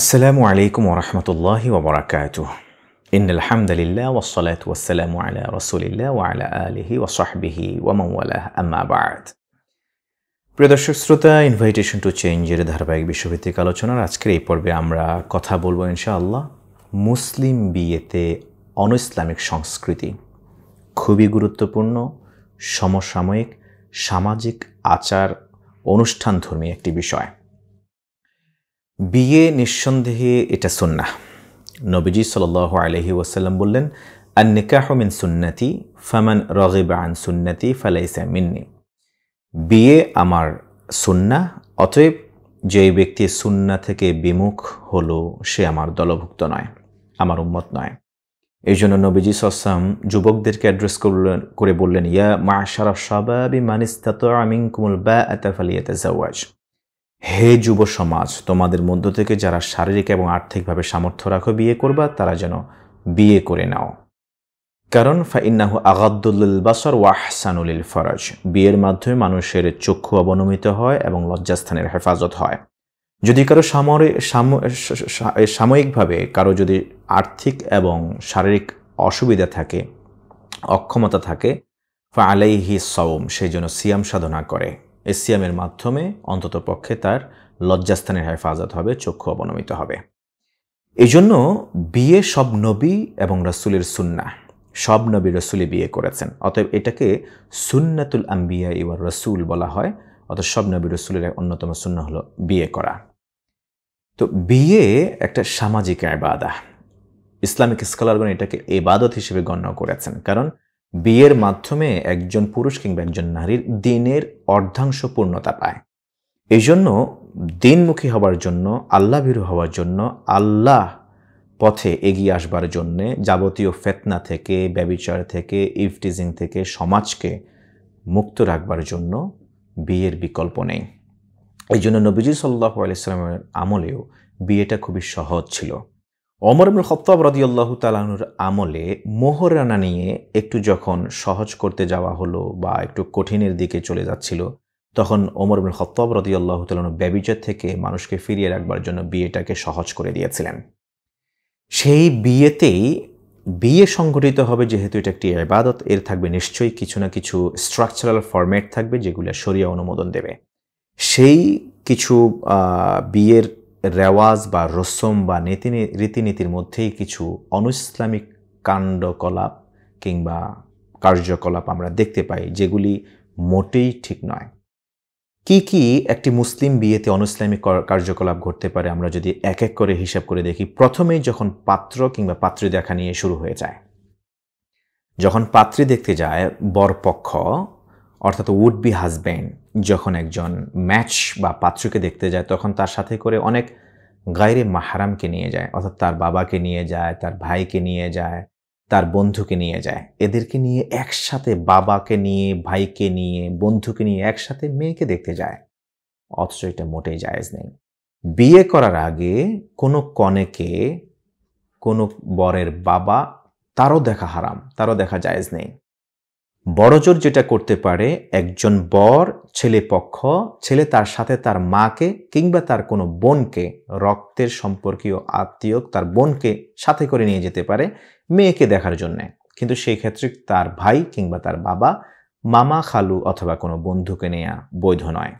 আসসালামু আলাইকুম ওরহমতুল্লাহ ওবরাকাত ইন আলহামদুলিল্লাহ ওসলাত ওসালাম আলা রসুলিল্লাহ ওয়ালা আলহি ওসাহবিহি ওয়ামাওয়ালাহ আম্মাবাদ প্রিয় দর্শক শ্রোতা ইনভাইটেশন টু চেঞ্জের ধারাবাহিক বিশ্বভিত্তিক আলোচনার আজকের এই পর্বে আমরা কথা বলবো ইনশাআল্লাহ মুসলিম বিয়েতে অন ইসলামিক সংস্কৃতি খুবই গুরুত্বপূর্ণ সমসাময়িক সামাজিক আচার অনুষ্ঠানধর্মী একটি বিষয় বিয়ে নিঃসন্দেহে এটা সুন্না নবীজি সাল আলহি ওয়াসাল্লাম বললেন আর নিকাহ মিন সুন্নতি ফামান রগিবা আন সুন্নতি ফালাইসা মিন্নি বিয়ে আমার সুন্না অতএব যে ব্যক্তি সুন্না থেকে বিমুখ হল সে আমার দলভুক্ত নয় আমার উম্মত নয় এই জন্য নবীজি সাম যুবকদেরকে অ্যাড্রেস করলেন করে বললেন ইয়া মা আশারা সবাবি মানিস্তাত আমিন কুমুল বা ফালিয়া জাওয়াজ হে যুব সমাজ তোমাদের মধ্য থেকে যারা শারীরিক এবং আর্থিকভাবে সামর্থ্য রাখো বিয়ে করবা তারা যেন বিয়ে করে নাও কারণ ফাইন্নাহু আগাদুল্লুল বাসর ওয়াহসানুল ফরাজ বিয়ের মাধ্যমে মানুষের চক্ষু অবনমিত হয় এবং লজ্জাস্থানের হেফাজত হয় যদি কারো সামরিক সাময়িকভাবে কারো যদি আর্থিক এবং শারীরিক অসুবিধা থাকে অক্ষমতা থাকে ফা আলাইহি সওম সেই জন্য সিয়াম সাধনা করে এসিয়ামের মাধ্যমে অন্তত পক্ষে তার লজ্জাস্থানের হেফাজত হবে চক্ষু অবনমিত হবে এই জন্য বিয়ে সব নবী এবং রসুলের সুন্না সব নবী রসুলই বিয়ে করেছেন অতএব এটাকে সুন্নাতুল আম্বিয়া ইবার রসুল বলা হয় অত সব নবী রসুলের অন্যতম সুন্না হলো বিয়ে করা তো বিয়ে একটা সামাজিক এবাদা ইসলামিক স্কলারগণ এটাকে এবাদত হিসেবে গণ্য করেছেন কারণ বিয়ের মাধ্যমে একজন পুরুষ কিংবা একজন নারীর দিনের অর্ধাংশ পূর্ণতা পায় এই জন্য দিনমুখী হওয়ার জন্য আল্লাহ ভীরু হওয়ার জন্য আল্লাহ পথে এগিয়ে আসবার জন্যে যাবতীয় ফেতনা থেকে ব্যবিচার থেকে ইফটিজিং থেকে সমাজকে মুক্ত রাখবার জন্য বিয়ের বিকল্প নেই এই জন্য নবীজি সাল্লাহ আলাইসালামের আমলেও বিয়েটা খুবই সহজ ছিল অমর ইমরুল খত্তাব রদিয়াল্লাহু তালানুর আমলে মোহরানা নিয়ে একটু যখন সহজ করতে যাওয়া হলো বা একটু কঠিনের দিকে চলে যাচ্ছিল তখন ওমর ইমরুল খত্তাব রদিয়াল্লাহু তালানু ব্যবিচার থেকে মানুষকে ফিরিয়ে রাখবার জন্য বিয়েটাকে সহজ করে দিয়েছিলেন সেই বিয়েতেই বিয়ে সংঘটিত হবে যেহেতু এটা একটি এবাদত এর থাকবে নিশ্চয়ই কিছু না কিছু স্ট্রাকচারাল ফরম্যাট থাকবে যেগুলো সরিয়া অনুমোদন দেবে সেই কিছু বিয়ের রেওয়াজ বা রসম বা নীতি রীতিনীতির মধ্যেই কিছু অনুসলামিক কাণ্ডকলাপ কিংবা কার্যকলাপ আমরা দেখতে পাই যেগুলি মোটেই ঠিক নয় কি কি একটি মুসলিম বিয়েতে অনুসলামিক কার্যকলাপ ঘটতে পারে আমরা যদি এক এক করে হিসাব করে দেখি প্রথমেই যখন পাত্র কিংবা পাত্রী দেখা নিয়ে শুরু হয়ে যায় যখন পাত্রী দেখতে যায় বরপক্ষ অর্থাৎ উড বি হাজব্যান্ড যখন একজন ম্যাচ বা পাত্রকে দেখতে যায় তখন তার সাথে করে অনেক গাইরে মাহারামকে নিয়ে যায় অর্থাৎ তার বাবাকে নিয়ে যায় তার ভাইকে নিয়ে যায় তার বন্ধুকে নিয়ে যায় এদেরকে নিয়ে একসাথে বাবাকে নিয়ে ভাইকে নিয়ে বন্ধুকে নিয়ে একসাথে মেয়েকে দেখতে যায় অথচ এটা মোটেই জায়েজ নেই বিয়ে করার আগে কোনো কনেকে কোনো বরের বাবা তারও দেখা হারাম তারও দেখা জায়েজ নেই বড়জোর যেটা করতে পারে একজন বর ছেলে পক্ষ ছেলে তার সাথে তার মাকে কিংবা তার কোনো বোনকে রক্তের সম্পর্কীয় আত্মীয় তার বোনকে সাথে করে নিয়ে যেতে পারে মেয়েকে দেখার জন্যে কিন্তু সেই ক্ষেত্রে তার ভাই কিংবা তার বাবা মামা খালু অথবা কোনো বন্ধুকে নেওয়া বৈধ নয়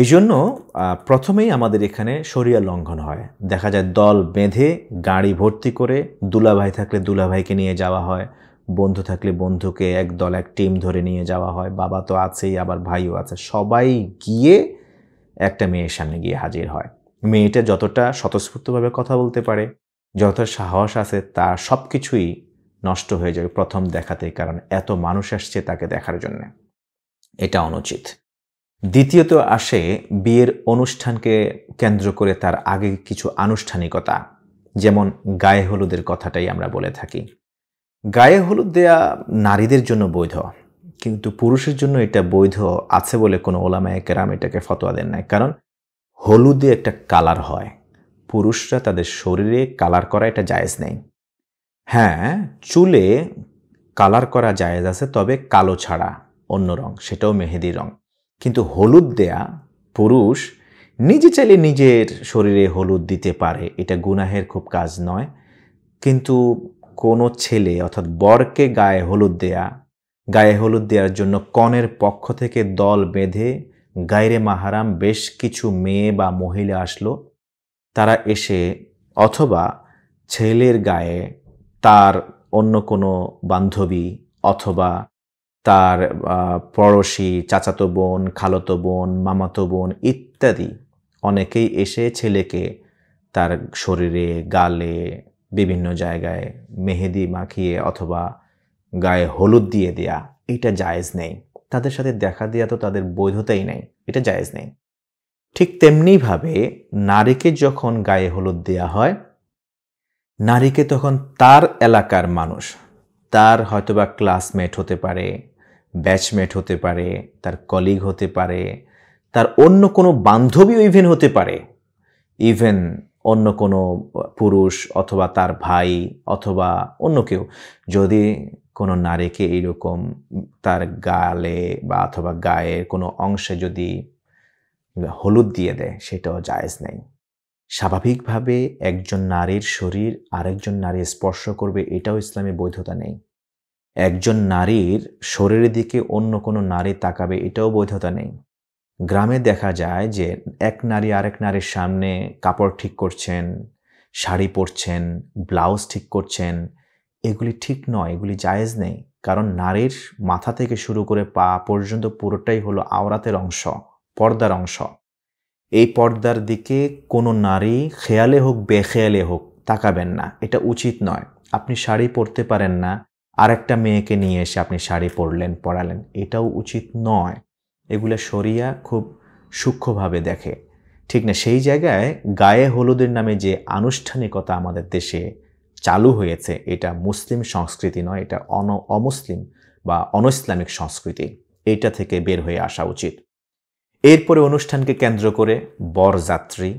এই জন্য প্রথমেই আমাদের এখানে সরিয়া লঙ্ঘন হয় দেখা যায় দল বেঁধে গাড়ি ভর্তি করে দুলাভাই থাকলে দুলাভাইকে নিয়ে যাওয়া হয় বন্ধু থাকলে বন্ধুকে এক দল এক টিম ধরে নিয়ে যাওয়া হয় বাবা তো আছেই আবার ভাইও আছে সবাই গিয়ে একটা মেয়ের সামনে গিয়ে হাজির হয় মেয়েটা যতটা স্বতঃস্ফূর্তভাবে কথা বলতে পারে যত সাহস আছে তার সব কিছুই নষ্ট হয়ে যাবে প্রথম দেখাতেই কারণ এত মানুষ আসছে তাকে দেখার জন্যে এটা অনুচিত দ্বিতীয়ত আসে বিয়ের অনুষ্ঠানকে কেন্দ্র করে তার আগে কিছু আনুষ্ঠানিকতা যেমন গায়ে হলুদের কথাটাই আমরা বলে থাকি গায়ে হলুদ দেয়া নারীদের জন্য বৈধ কিন্তু পুরুষের জন্য এটা বৈধ আছে বলে কোনো ওলামা একরাম এটাকে ফতোয়া দেন নাই কারণ হলুদে একটা কালার হয় পুরুষরা তাদের শরীরে কালার করা এটা জায়েজ নেই হ্যাঁ চুলে কালার করা জায়েজ আছে তবে কালো ছাড়া অন্য রং সেটাও মেহেদি রং কিন্তু হলুদ দেয়া পুরুষ নিজে চাইলে নিজের শরীরে হলুদ দিতে পারে এটা গুনাহের খুব কাজ নয় কিন্তু কোনো ছেলে অর্থাৎ বরকে গায়ে হলুদ দেয়া গায়ে হলুদ দেওয়ার জন্য কনের পক্ষ থেকে দল বেঁধে গায়রে মাহারাম বেশ কিছু মেয়ে বা মহিলা আসলো তারা এসে অথবা ছেলের গায়ে তার অন্য কোনো বান্ধবী অথবা তার পড়শি চাচাতো বোন খালতো বোন মামাতো বোন ইত্যাদি অনেকেই এসে ছেলেকে তার শরীরে গালে বিভিন্ন জায়গায় মেহেদি মাখিয়ে অথবা গায়ে হলুদ দিয়ে দেয়া এটা জায়েজ নেই তাদের সাথে দেখা দেওয়া তো তাদের বৈধতাই নেই এটা জায়েজ নেই ঠিক তেমনিভাবে নারীকে যখন গায়ে হলুদ দেওয়া হয় নারীকে তখন তার এলাকার মানুষ তার হয়তোবা ক্লাসমেট হতে পারে ব্যাচমেট হতে পারে তার কলিগ হতে পারে তার অন্য কোনো বান্ধবী ইভেন হতে পারে ইভেন অন্য কোনো পুরুষ অথবা তার ভাই অথবা অন্য কেউ যদি কোনো নারীকে এইরকম তার গালে বা অথবা গায়ের কোনো অংশে যদি হলুদ দিয়ে দেয় সেটাও জায়েজ নেই স্বাভাবিকভাবে একজন নারীর শরীর আরেকজন নারী স্পর্শ করবে এটাও ইসলামে বৈধতা নেই একজন নারীর শরীরের দিকে অন্য কোনো নারী তাকাবে এটাও বৈধতা নেই গ্রামে দেখা যায় যে এক নারী আরেক নারীর সামনে কাপড় ঠিক করছেন শাড়ি পরছেন ব্লাউজ ঠিক করছেন এগুলি ঠিক নয় এগুলি জায়েজ নেই কারণ নারীর মাথা থেকে শুরু করে পা পর্যন্ত পুরোটাই হলো আওরাতের অংশ পর্দার অংশ এই পর্দার দিকে কোনো নারী খেয়ালে হোক বেখেয়ালে হোক তাকাবেন না এটা উচিত নয় আপনি শাড়ি পরতে পারেন না আরেকটা মেয়েকে নিয়ে এসে আপনি শাড়ি পরলেন পরালেন এটাও উচিত নয় এগুলো সরিয়া খুব সূক্ষ্মভাবে দেখে ঠিক না সেই জায়গায় গায়ে হলুদের নামে যে আনুষ্ঠানিকতা আমাদের দেশে চালু হয়েছে এটা মুসলিম সংস্কৃতি নয় এটা অন অমুসলিম বা অনইসলামিক সংস্কৃতি এটা থেকে বের হয়ে আসা উচিত এরপরে অনুষ্ঠানকে কেন্দ্র করে বরযাত্রী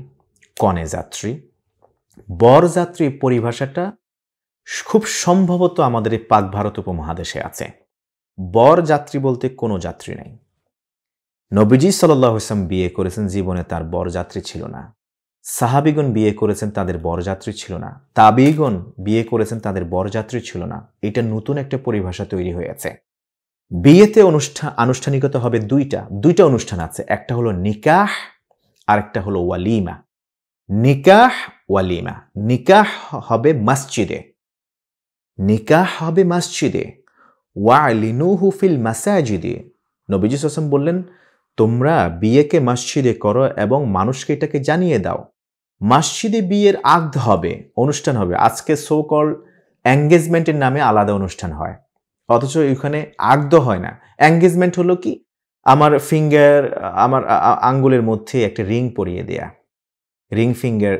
কনে যাত্রী বরযাত্রী পরিভাষাটা খুব সম্ভবত আমাদের এই পাক ভারত উপমহাদেশে আছে বরযাত্রী বলতে কোনো যাত্রী নেই নবীজি সাল্লাহ ইসলাম বিয়ে করেছেন জীবনে তার বরযাত্রী ছিল না সাহাবিগণ বিয়ে করেছেন তাদের বরযাত্রী ছিল না তাবিগণ বিয়ে করেছেন তাদের বরযাত্রী ছিল না এটা নতুন একটা পরিভাষা তৈরি হয়েছে বিয়েতে অনুষ্ঠান আনুষ্ঠানিকতা হবে দুইটা দুইটা অনুষ্ঠান আছে একটা হলো নিকাহ আর একটা হলো ওয়ালিমা নিকাহ ওয়ালিমা নিকাহ হবে মসজিদে নিকাহ হবে মসজিদে ওয়ালিনুহু ফিল মাসাজিদে নবীজি সাসম বললেন তোমরা বিয়েকে মসজিদে করো এবং মানুষকে এটাকে জানিয়ে দাও মসজিদে বিয়ের আগধ হবে অনুষ্ঠান হবে আজকে সোকল এঙ্গেজমেন্টের নামে আলাদা অনুষ্ঠান হয় অথচ এখানে আগ্ধ হয় না এঙ্গেজমেন্ট হলো কি আমার ফিঙ্গার আমার আঙ্গুলের মধ্যে একটা রিং পরিয়ে দেয়া রিং ফিঙ্গার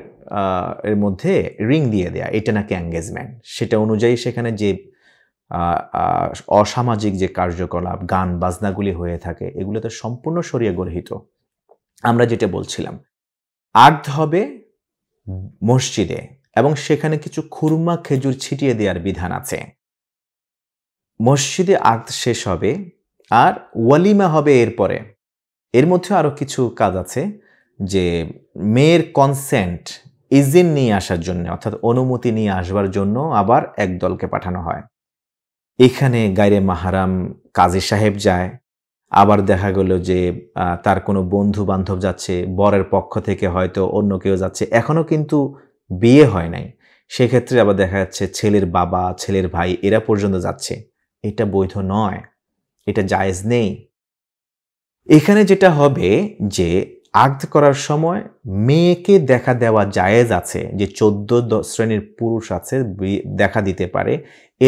এর মধ্যে রিং দিয়ে দেয়া এটা নাকি অ্যাঙ্গেজমেন্ট সেটা অনুযায়ী সেখানে যে অসামাজিক যে কার্যকলাপ গান বাজনাগুলি হয়ে থাকে এগুলোতে সম্পূর্ণ সরিয়ে গর্হিত আমরা যেটা বলছিলাম আর্ধ হবে মসজিদে এবং সেখানে কিছু খুরমা খেজুর ছিটিয়ে দেওয়ার বিধান আছে মসজিদে আর্ধ শেষ হবে আর ওয়ালিমা হবে এরপরে এর মধ্যে আরও কিছু কাজ আছে যে মেয়ের কনসেন্ট ইজিন নিয়ে আসার জন্য অর্থাৎ অনুমতি নিয়ে আসবার জন্য আবার একদলকে পাঠানো হয় এখানে গাইরে মাহারাম কাজী সাহেব যায় আবার দেখা গেল যে তার কোনো বন্ধু বান্ধব যাচ্ছে বরের পক্ষ থেকে হয়তো অন্য কেউ যাচ্ছে এখনও কিন্তু বিয়ে হয় নাই সেক্ষেত্রে আবার দেখা যাচ্ছে ছেলের বাবা ছেলের ভাই এরা পর্যন্ত যাচ্ছে এটা বৈধ নয় এটা জায়েজ নেই এখানে যেটা হবে যে আর্ধ করার সময় মেয়েকে দেখা দেওয়া জায়েজ আছে যে চোদ্দ শ্রেণীর পুরুষ আছে দেখা দিতে পারে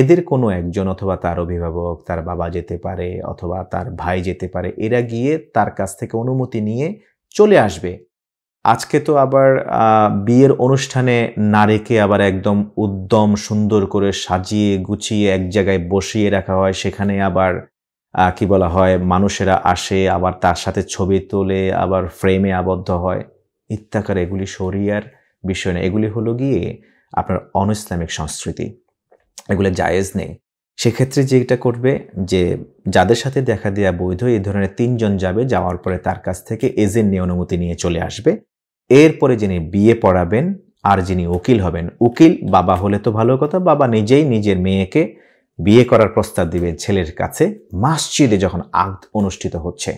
এদের কোনো একজন অথবা তার অভিভাবক তার বাবা যেতে পারে অথবা তার ভাই যেতে পারে এরা গিয়ে তার কাছ থেকে অনুমতি নিয়ে চলে আসবে আজকে তো আবার বিয়ের অনুষ্ঠানে নারীকে আবার একদম উদ্যম সুন্দর করে সাজিয়ে গুছিয়ে এক জায়গায় বসিয়ে রাখা হয় সেখানে আবার কি বলা হয় মানুষেরা আসে আবার তার সাথে ছবি তোলে আবার ফ্রেমে আবদ্ধ হয় ইত্যাকার এগুলি শরিয়ার বিষয় না এগুলি হলো গিয়ে আপনার অন ইসলামিক সংস্কৃতি এগুলো জায়েজ নেই সেক্ষেত্রে যেটা করবে যে যাদের সাথে দেখা দেওয়া বৈধ এই ধরনের তিনজন যাবে যাওয়ার পরে তার কাছ থেকে এজেন্ট নিয়ে অনুমতি নিয়ে চলে আসবে এরপরে যিনি বিয়ে পড়াবেন আর যিনি উকিল হবেন উকিল বাবা হলে তো ভালো কথা বাবা নিজেই নিজের মেয়েকে বিয়ে করার প্রস্তাব দিবে ছেলের কাছে মসজিদে যখন আগ অনুষ্ঠিত হচ্ছে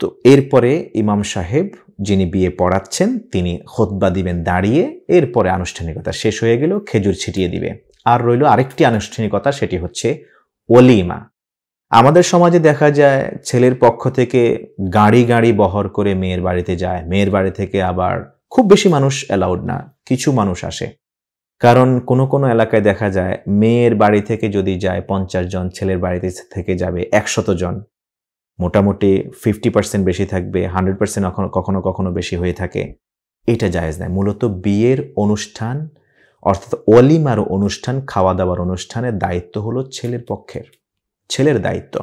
তো এরপরে ইমাম সাহেব যিনি বিয়ে পড়াচ্ছেন তিনি খোদবা দিবেন দাঁড়িয়ে এরপরে আনুষ্ঠানিকতা শেষ হয়ে গেল খেজুর ছিটিয়ে দিবে আর রইল আরেকটি আনুষ্ঠানিকতা সেটি হচ্ছে ওলিমা আমাদের সমাজে দেখা যায় ছেলের পক্ষ থেকে গাড়ি গাড়ি বহর করে মেয়ের বাড়িতে যায় মেয়ের বাড়ি থেকে আবার খুব বেশি মানুষ অ্যালাউড না কিছু মানুষ আসে কারণ কোনো কোনো এলাকায় দেখা যায় মেয়ের বাড়ি থেকে যদি যায় পঞ্চাশ জন ছেলের বাড়িতে থেকে যাবে একশত জন মোটামুটি ফিফটি পার্সেন্ট বেশি থাকবে হান্ড্রেড পার্সেন্ট কখনো কখনো বেশি হয়ে থাকে এটা জায়েজ নয় মূলত বিয়ের অনুষ্ঠান অর্থাৎ অলিমার অনুষ্ঠান খাওয়া দাওয়ার অনুষ্ঠানের দায়িত্ব হলো ছেলের পক্ষের ছেলের দায়িত্ব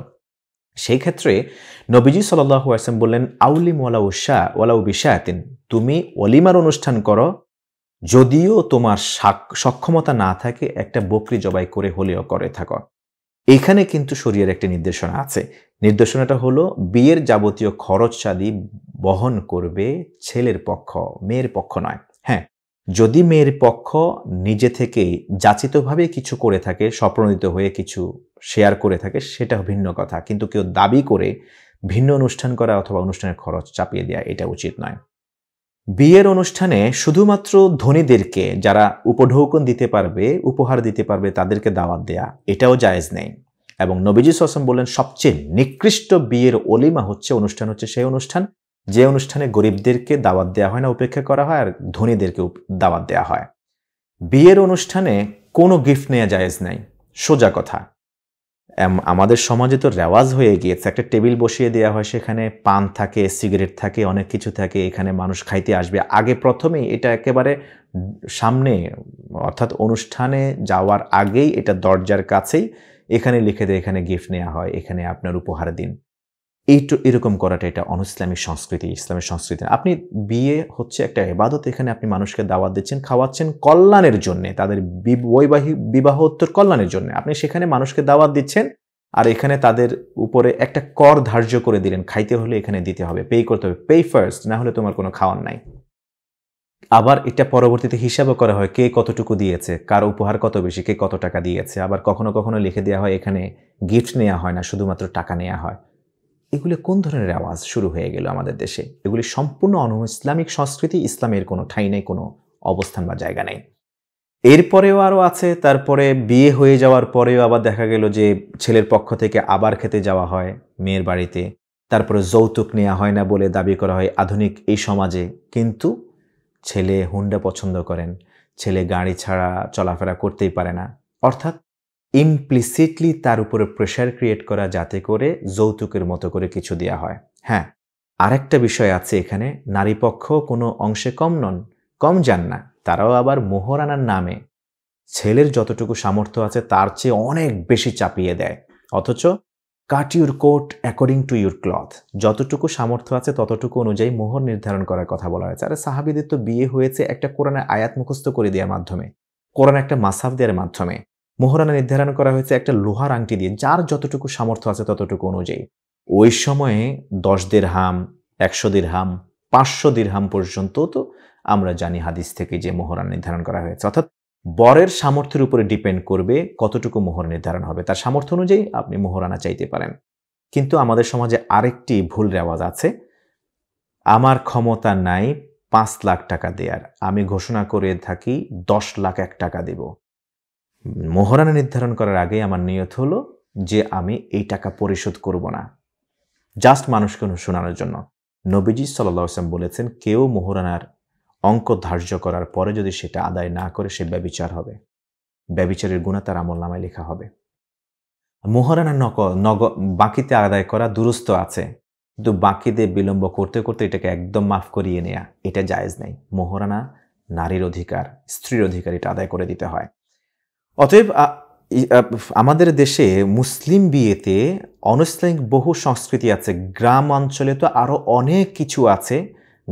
সেই ক্ষেত্রে নবীজি সাল্লাহ আসলাম বললেন আউলিম ওয়ালা উষা ওয়ালা উবিশায়াতিন তুমি অলিমার অনুষ্ঠান করো যদিও তোমার সক্ষমতা না থাকে একটা বকরি জবাই করে হলেও করে থাকো এখানে কিন্তু শরীরের একটি নির্দেশনা আছে নির্দেশনাটা হলো বিয়ের যাবতীয় খরচ সাদি বহন করবে ছেলের পক্ষ মেয়ের পক্ষ নয় হ্যাঁ যদি মেয়ের পক্ষ নিজে থেকে যাচিতভাবে কিছু করে থাকে স্বপ্রণিত হয়ে কিছু শেয়ার করে থাকে সেটা ভিন্ন কথা কিন্তু কেউ দাবি করে ভিন্ন অনুষ্ঠান করা অথবা অনুষ্ঠানের খরচ চাপিয়ে দেওয়া এটা উচিত নয় বিয়ের অনুষ্ঠানে শুধুমাত্র ধনীদেরকে যারা উপঢৌকন দিতে পারবে উপহার দিতে পারবে তাদেরকে দাওয়াত দেয়া এটাও জায়েজ নেই এবং নবীজি সসম বললেন সবচেয়ে নিকৃষ্ট বিয়ের অলিমা হচ্ছে অনুষ্ঠান হচ্ছে সেই অনুষ্ঠান যে অনুষ্ঠানে গরিবদেরকে দাওয়াত দেওয়া হয় না উপেক্ষা করা হয় আর ধনীদেরকে দাওয়াত দেওয়া হয় বিয়ের অনুষ্ঠানে কোনো গিফট নেওয়া জায়েজ নাই সোজা কথা আমাদের সমাজে তো রেওয়াজ হয়ে গিয়েছে একটা টেবিল বসিয়ে দেওয়া হয় সেখানে পান থাকে সিগারেট থাকে অনেক কিছু থাকে এখানে মানুষ খাইতে আসবে আগে প্রথমেই এটা একেবারে সামনে অর্থাৎ অনুষ্ঠানে যাওয়ার আগেই এটা দরজার কাছেই এখানে লিখে দেয় এখানে গিফট নেওয়া হয় এখানে আপনার উপহার দিন এই এরকম করাটা এটা অনুসলামী সংস্কৃতি ইসলামের সংস্কৃতি আপনি বিয়ে হচ্ছে একটা এবাদত এখানে আপনি মানুষকে দাওয়াত দিচ্ছেন খাওয়াচ্ছেন কল্যাণের জন্যে তাদের বৈবাহিক উত্তর কল্যাণের জন্য আপনি সেখানে মানুষকে দাওয়াত দিচ্ছেন আর এখানে তাদের উপরে একটা কর ধার্য করে দিলেন খাইতে হলে এখানে দিতে হবে পে করতে হবে পে ফার্স্ট না হলে তোমার কোনো খাওয়ার নাই আবার এটা পরবর্তীতে হিসাবও করা হয় কে কতটুকু দিয়েছে কার উপহার কত বেশি কে কত টাকা দিয়েছে আবার কখনো কখনো লিখে দেওয়া হয় এখানে গিফট নেওয়া হয় না শুধুমাত্র টাকা নেওয়া হয় এগুলো কোন ধরনের আওয়াজ শুরু হয়ে গেল আমাদের দেশে এগুলি সম্পূর্ণ অনু ইসলামিক সংস্কৃতি ইসলামের কোনো ঠাই নেই কোনো অবস্থান বা জায়গা নেই এরপরেও আরও আছে তারপরে বিয়ে হয়ে যাওয়ার পরেও আবার দেখা গেল যে ছেলের পক্ষ থেকে আবার খেতে যাওয়া হয় মেয়ের বাড়িতে তারপরে যৌতুক নেওয়া হয় না বলে দাবি করা হয় আধুনিক এই সমাজে কিন্তু ছেলে হুন্ডা পছন্দ করেন ছেলে গাড়ি ছাড়া চলাফেরা করতেই পারে না অর্থাৎ ইমপ্লিসিটলি তার উপরে প্রেশার ক্রিয়েট করা যাতে করে যৌতুকের মতো করে কিছু দেওয়া হয় হ্যাঁ আরেকটা বিষয় আছে এখানে নারী পক্ষ কোনো অংশে কম নন কম যান না তারাও আবার মোহর আনার নামে ছেলের যতটুকু সামর্থ্য আছে তার চেয়ে অনেক বেশি চাপিয়ে দেয় অথচ cut your coat according to your cloth যতটুকু সামর্থ্য আছে ততটুকু অনুযায়ী মোহর নির্ধারণ করার কথা বলা হয়েছে আর সাহাবিদের তো বিয়ে হয়েছে একটা কোরআনের আয়াত মুখস্থ করে দেওয়ার মাধ্যমে কোরআন একটা মাসাফ দেওয়ার মাধ্যমে মোহরানা নির্ধারণ করা হয়েছে একটা লোহার আংটি দিয়ে যার যতটুকু সামর্থ্য আছে ততটুকু অনুযায়ী ওই সময়ে দশ হাম একশো হাম পাঁচশো হাম পর্যন্ত তো আমরা জানি হাদিস থেকে যে মোহরানা নির্ধারণ করা হয়েছে অর্থাৎ বরের সামর্থ্যের উপরে ডিপেন্ড করবে কতটুকু মোহর নির্ধারণ হবে তার সামর্থ্য অনুযায়ী আপনি মোহরানা চাইতে পারেন কিন্তু আমাদের সমাজে আরেকটি ভুল রেওয়াজ আছে আমার ক্ষমতা নাই পাঁচ লাখ টাকা দেওয়ার আমি ঘোষণা করে থাকি দশ লাখ এক টাকা দেব মোহরানা নির্ধারণ করার আগে আমার নিয়ত হলো যে আমি এই টাকা পরিশোধ করব না জাস্ট মানুষকে শোনানোর জন্য নবীজি সাল্লা আসলাম বলেছেন কেউ মোহরানার অঙ্ক ধার্য করার পরে যদি সেটা আদায় না করে সে ব্যবিচার হবে ব্যবিচারের গুণা তার আমল নামায় লেখা হবে মোহরানা নক নগ বাকিতে আদায় করা দুরস্ত আছে কিন্তু বাকিদের বিলম্ব করতে করতে এটাকে একদম মাফ করিয়ে নেয়া এটা জায়েজ নেই মোহরানা নারীর অধিকার স্ত্রীর অধিকার এটা আদায় করে দিতে হয় অতএব আমাদের দেশে মুসলিম বিয়েতে অনুষ্ঠানিক বহু সংস্কৃতি আছে গ্রাম অঞ্চলে তো আরও অনেক কিছু আছে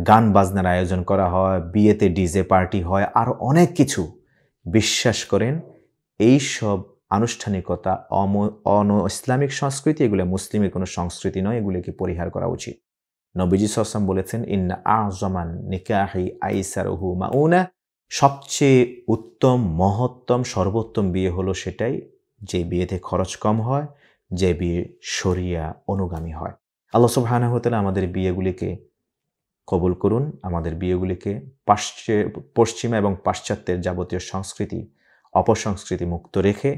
গান বাজনার আয়োজন করা হয় বিয়েতে ডিজে পার্টি হয় আরও অনেক কিছু বিশ্বাস করেন এই সব আনুষ্ঠানিকতা অন ইসলামিক সংস্কৃতি এগুলো মুসলিমের কোনো সংস্কৃতি নয় এগুলিকে পরিহার করা উচিত নবীজি সসম বলেছেন ইন্না আজমান নিকাহি মা মাউনা সবচেয়ে উত্তম মহত্তম সর্বোত্তম বিয়ে হলো সেটাই যে বিয়েতে খরচ কম হয় যে বিয়ে সরিয়া অনুগামী হয় আল্লাহ সুবাহানহতালা আমাদের বিয়েগুলিকে কবুল করুন আমাদের বিয়েগুলিকে পাশ্চে পশ্চিমা এবং পাশ্চাত্যের যাবতীয় সংস্কৃতি অপসংস্কৃতি মুক্ত রেখে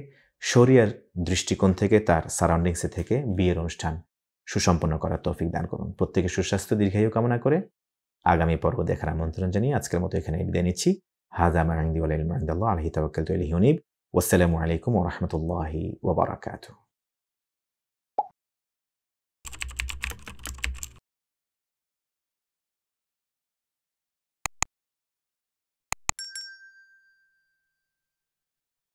শরিয়ার দৃষ্টিকোণ থেকে তার সারাউন্ডিংসে থেকে বিয়ের অনুষ্ঠান সুসম্পন্ন করার তৌফিক দান করুন প্রত্যেকে সুস্বাস্থ্য দীর্ঘায়ু কামনা করে আগামী পর্ব দেখার আমন্ত্রণ জানিয়ে আজকের মতো এখানে বিদায় নিচ্ছি هذا ما عندي والعلم عند الله عليه توكلت إليه أنيب والسلام عليكم ورحمة الله وبركاته